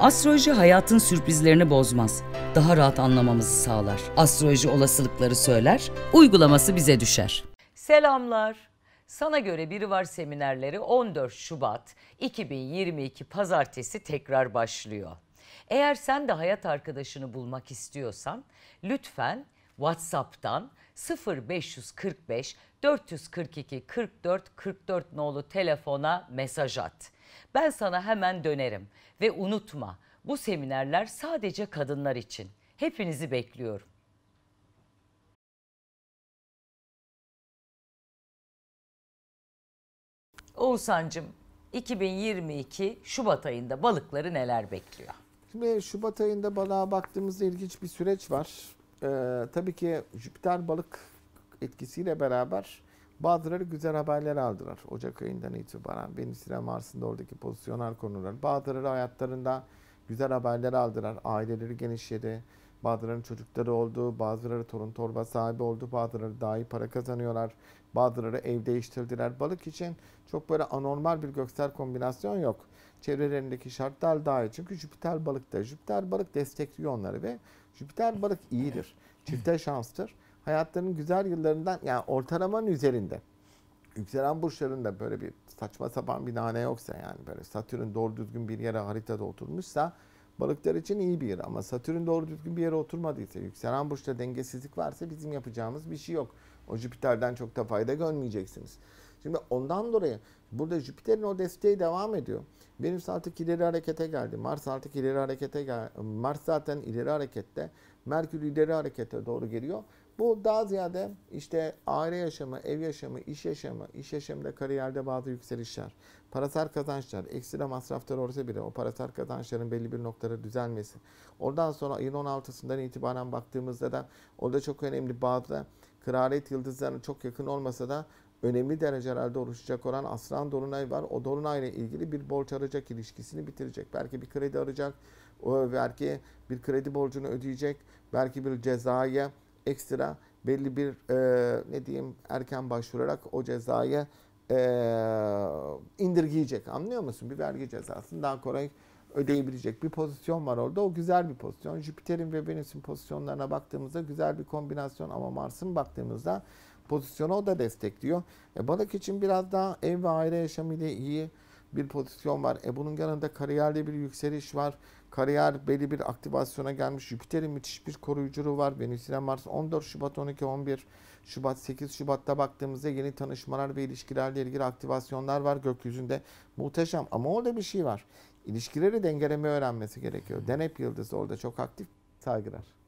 Astroloji hayatın sürprizlerini bozmaz. Daha rahat anlamamızı sağlar. Astroloji olasılıkları söyler, uygulaması bize düşer. Selamlar. Sana göre biri var seminerleri 14 Şubat 2022 pazartesi tekrar başlıyor. Eğer sen de hayat arkadaşını bulmak istiyorsan lütfen WhatsApp'tan 0545 442 44 44 nolu telefona mesaj at. Ben sana hemen dönerim ve unutma bu seminerler sadece kadınlar için. Hepinizi bekliyorum. Oğuzhan'cığım 2022 Şubat ayında balıkları neler bekliyor? Şimdi Şubat ayında balığa baktığımızda ilginç bir süreç var. Ee, tabii ki Jüpiter balık etkisiyle beraber Bazıları güzel haberler aldılar. Ocak ayından itibaren Venüs'le Mars'ın da oradaki pozisyonel konular. Bazıları hayatlarında güzel haberler aldılar. Aileleri genişledi. Bazıların çocukları oldu, bazıları torun torba sahibi oldu, bazıları daha iyi para kazanıyorlar, bazıları ev değiştirdiler. Balık için çok böyle anormal bir göksel kombinasyon yok. Çevrelerindeki şartlar daha iyi. Çünkü Jüpiter balıkta. Jüpiter balık destekliyor onları ve Jüpiter balık iyidir. Çifte şanstır hayatlarının güzel yıllarından yani ortalamanın üzerinde. Yükselen burçların da böyle bir saçma sapan bir nane yoksa yani böyle Satürn doğru düzgün bir yere haritada oturmuşsa balıklar için iyi bir yer ama Satürn doğru düzgün bir yere oturmadıysa yükselen burçta dengesizlik varsa bizim yapacağımız bir şey yok. O Jüpiter'den çok da fayda görmeyeceksiniz. Şimdi ondan dolayı burada Jüpiter'in o desteği devam ediyor. Venüs artık ileri harekete geldi. Mars artık ileri harekete geldi. Mars zaten ileri harekette. Merkür ileri harekete doğru geliyor. Bu daha ziyade işte aile yaşamı, ev yaşamı, iş yaşamı, iş yaşamında kariyerde bazı yükselişler, parasal kazançlar, ekstra masraflar orta biri, o parasal kazançların belli bir noktada düzelmesi. Oradan sonra ayın 16'sından itibaren baktığımızda da orada çok önemli bazı kraliyet yıldızlarına çok yakın olmasa da önemli derecelerde oluşacak olan aslan dolunay var. O dolunay ile ilgili bir borç arayacak ilişkisini bitirecek. Belki bir kredi arayacak, belki bir kredi borcunu ödeyecek, belki bir cezaya ekstra belli bir e, ne diyeyim erken başvurarak o cezayı e, indirgeyecek. Anlıyor musun? Bir vergi cezasını daha kolay ödeyebilecek bir pozisyon var orada. O güzel bir pozisyon. Jüpiter'in ve Venüs'ün pozisyonlarına baktığımızda güzel bir kombinasyon ama Mars'ın baktığımızda pozisyonu o da destekliyor. E, balık için biraz daha ev ve aile yaşamıyla iyi bir pozisyon var. E bunun yanında kariyerde bir yükseliş var. Kariyer belli bir aktivasyona gelmiş. Jüpiter'in müthiş bir koruyuculuğu var. Venüs ile Mars 14 Şubat 12-11 Şubat 8 Şubat'ta baktığımızda yeni tanışmalar ve ilişkilerle ilgili aktivasyonlar var gökyüzünde. Muhteşem ama orada bir şey var. İlişkileri dengelemeyi öğrenmesi gerekiyor. Denep yıldızı orada çok aktif. Saygılar.